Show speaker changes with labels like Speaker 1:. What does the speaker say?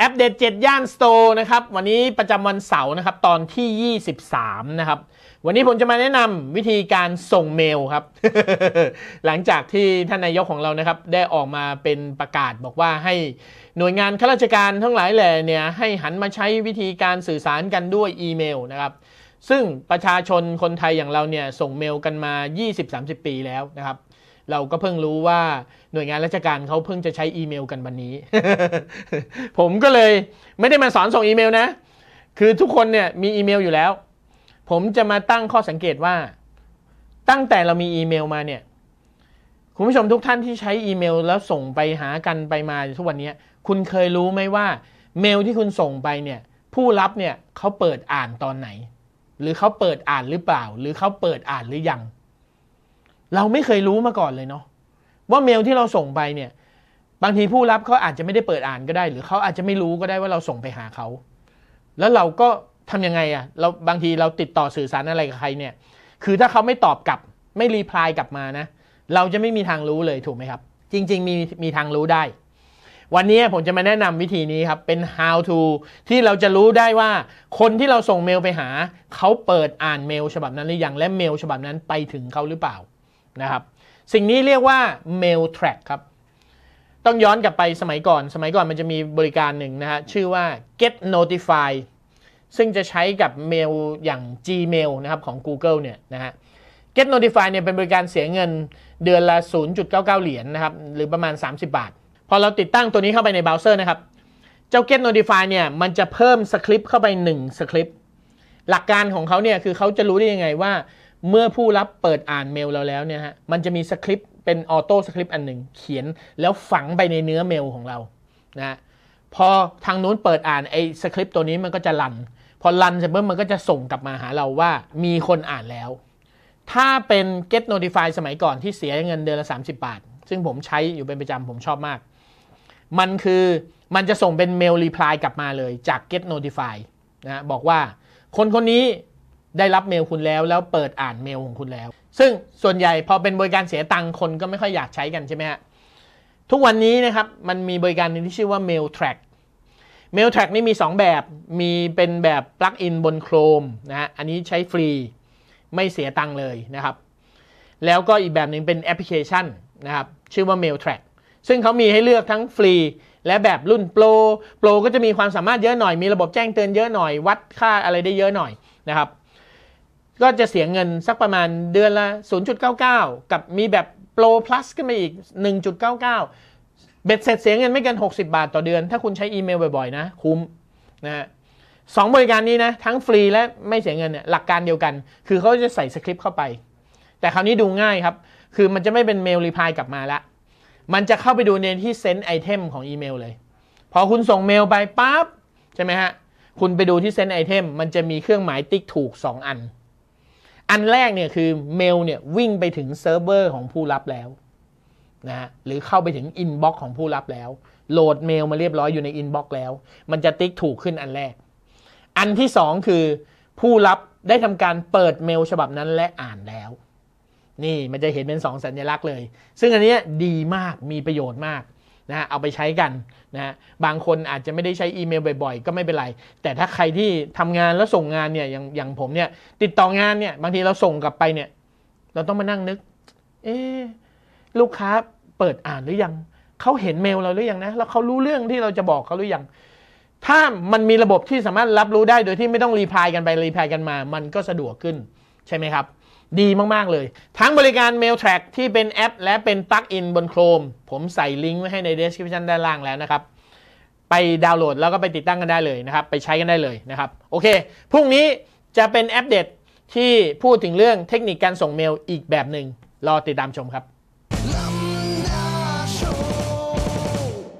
Speaker 1: อัปเดต7ย่านสโตร์นะครับวันนี้ประจำวันเสาร์นะครับตอนที่ 23 นะครับ วันนี้ผมจะมาแนะนำวิธีการส่งเมลครับ หลังจากที่ท่านนายกของเรานะครับ ได้ออกมาเป็นประกาศบอกว่าให้หน่วยงานข้าราชการทั้งหลายแหล่เนี่ย ให้หันมาใช้วิธีการสื่อสารกันด้วยอีเมลนะครับซึ่งประชาชนคนไทยอย่างเราเนี่ยส่งเมลกันมา 20-30 ปีแล้วนะครับเราก็เพิ่งรู้ว่าหน่วยงานราชการเขาเพิ่งจะใช้อีเมลกันวันนี้ ผมก็เลยไม่ได้มาสอนส่งอีเมลนะ คือทุกคนเนี่ยมีอีเมลอยู่แล้ว ผมจะมาตั้งข้อสังเกตว่า ตั้งแต่เรามีอีเมลมาเนี่ย คุณผู้ชมทุกท่านที่ใช้อีเมลแล้วส่งไปหากันไปมาทุกวันนี้คุณเคยรู้ไหมว่า เมลที่คุณส่งไปเนี่ยผู้รับเนี่ยเขาเปิดอ่านตอนไหน หรือเขาเปิดอ่านหรือเปล่า หรือเขาเปิดอ่านหรือยังเราไม่เคยรู้มาก่อนเลยเนาะว่าเมลที่เราส่งไปเนี่ย บางทีผู้รับเขาอาจจะไม่ได้เปิดอ่านก็ได้ หรือเขาอาจจะไม่รู้ก็ได้ว่าเราส่งไปหาเขาแล้วเราก็ทํำยังไงอะเราบางทีเราติดต่อสื่อสารอะไรกับใครเนี่ยคือถ้าเขาไม่ตอบกลับไม่รีプライกลับมานะเราจะไม่มีทางรู้เลยถูกไหมครับจริงๆมีมีทางรู้ได้ วันนี้ผมจะมาแนะนำวิธีนี้ครับ เป็น how to ที่เราจะรู้ได้ว่า คนที่เราส่งเมลไปหาเขาเปิดอ่านเมลฉบับนั้นหรือยังและเมลฉบับนั้นไปถึงเขาหรือเปล่านะครับสิ่งนี้เรียกว่า mail track ครับ ต้องย้อนกลับไปสมัยก่อน สมัยก่อนมันจะมีบริการหนึ่งนะฮะ ชื่อว่า get notify ซึ่งจะใช้กับเมลอย่าง Gmail นะครับของ Google เนี่ยนะฮะ Get Notify เนี่ยเป็นบริการเสียเงินเดือนละ 0.99 เหรียญนนะครับ หรือประมาณ 30 บาท พอเราติดตั้งตัวนี้เข้าไปในเบราว์เซอร์นะครับ เจ้า Get Notify เนี่ยมันจะเพิ่มสคริปต์เข้าไป 1สคริปต์ หลักการของเขาเนี่ยคือเขาจะรู้ได้ยังไงว่าเมื่อผู้รับเปิดอ่านเมลเราแล้วเนี่ยฮะ มันจะมีสคริปต์เป็นออโต้สคริปต์อันหนึ่งเขียนแล้วฝังไปในเนื้อเมลของเรา นะ พอทางนู้นเปิดอ่านไอ้สคริปต์ตัวนี้มันก็จะรัน พอรันเสร็จปุ๊บมันก็จะส่งกลับมาหาเราว่ามีคนอ่านแล้ว ถ้าเป็น get notify สมัยก่อนที่เสียเงินเดือนละ 30 บาท ซึ่งผมใช้อยู่เป็นประจำผมชอบมาก มันคือมันจะส่งเป็นเมลรีプライกลับมาเลยจาก get notify นะบอกว่าคนคนนี้ได้รับเมลคุณแล้ว แล้วเปิดอ่านเมลของคุณแล้ว ซึ่งส่วนใหญ่พอเป็นบริการเสียตังค์คนก็ไม่ค่อยอยากใช้กันใช่ไหมฮะทุกวันนี้นะครับ มันมีบริการนึงที่ชื่อว่า Mail Track Mail Track นี่มี 2 แบบ มีเป็นแบบปลั๊กอินบน Chrome นะฮะอันนี้ใช้ฟรี ไม่เสียตังค์เลยนะครับ แล้วก็อีกแบบหนึ่งเป็นแอปพลิเคชันนะครับ ชื่อว่า Mail Track ซึ่งเขามีให้เลือกทั้งฟรีและแบบรุ่นโปรโปรก็จะมีความสามารถเยอะหน่อย มีระบบแจ้งเตือนเยอะหน่อย วัดค่าอะไรได้เยอะหน่อยนะครับก็จะเสียเงินสักประมาณเดือนละ0.99 กับมีแบบโปร plus ขึ้นมาอีก 1.99 เบ็ดเสร็จเสียเงินไม่เกิน60 บาทต่อเดือน ถ้าคุณใช้อีเมลบ่อยๆ นะ คุ้มนะสองบริการนี้นะ ทั้งฟรีและไม่เสียเงินเนี่ยหลักการเดียวกัน คือเขาจะใส่สคริปต์เข้าไป แต่คราวนี้ดูง่ายครับ คือมันจะไม่เป็นเมลรีプライกลับมาละมันจะเข้าไปดูในที่เซนต์ไอเทมของอีเมลเลยพอคุณส่งเมลไปปั๊บใช่ไหมฮะคุณไปดูที่เซนต์ไอเทมมันจะมีเครื่องหมายติ๊กถูก 2 อันอันแรกเนี่ยคือเมลเนี่ยวิ่งไปถึงเซิร์ฟเวอร์ของผู้รับแล้วนะหรือเข้าไปถึงอินบ็อกซ์ของผู้รับแล้ว โหลดเมลมาเรียบร้อยอยู่ในอินบ็อกซ์แล้ว มันจะติ๊กถูกขึ้นอันแรก อันที่สองคือ ผู้รับได้ทำการเปิดเมลฉบับนั้นและอ่านแล้ว นี่มันจะเห็นเป็นสองสัญลักษณ์เลย ซึ่งอันนี้ดีมากมีประโยชน์มากนะเอาไปใช้กันนะบางคนอาจจะไม่ได้ใช้อีเมลบ่อยๆก็ไม่เป็นไร แต่ถ้าใครที่ทำงานแล้วส่งงานเนี่ยอย่างอย่างผมเนี่ย ติดต่องานเนี่ย บางทีเราส่งกลับไปเนี่ย เราต้องมานั่งนึก เอ๊ลูกค้าเปิดอ่านหรือยังเขาเห็นเมลเราหรือยังนะแล้วเขารู้เรื่องที่เราจะบอกเขาหรือยังถ้ามันมีระบบที่สามารถรับรู้ได้โดยที่ไม่ต้องรีพายกันไปรีพายกันมา มันก็สะดวกขึ้น ใช่ไหมครับดีมาก ๆ เลย ทั้งบริการ Mail Track ที่เป็นแอป และเป็นปลั๊กอินบน Chrome ผมใส่ลิงก์ไว้ให้ใน description ด้านล่างแล้วนะครับ ไปดาวน์โหลดแล้วก็ไปติดตั้งกันได้เลยนะครับ ไปใช้กันได้เลยนะครับ โอเค พรุ่งนี้จะเป็นแอปเด็ดที่พูดถึงเรื่องเทคนิคการส่งเมลอีกแบบหนึ่งรอติดตามชมครับ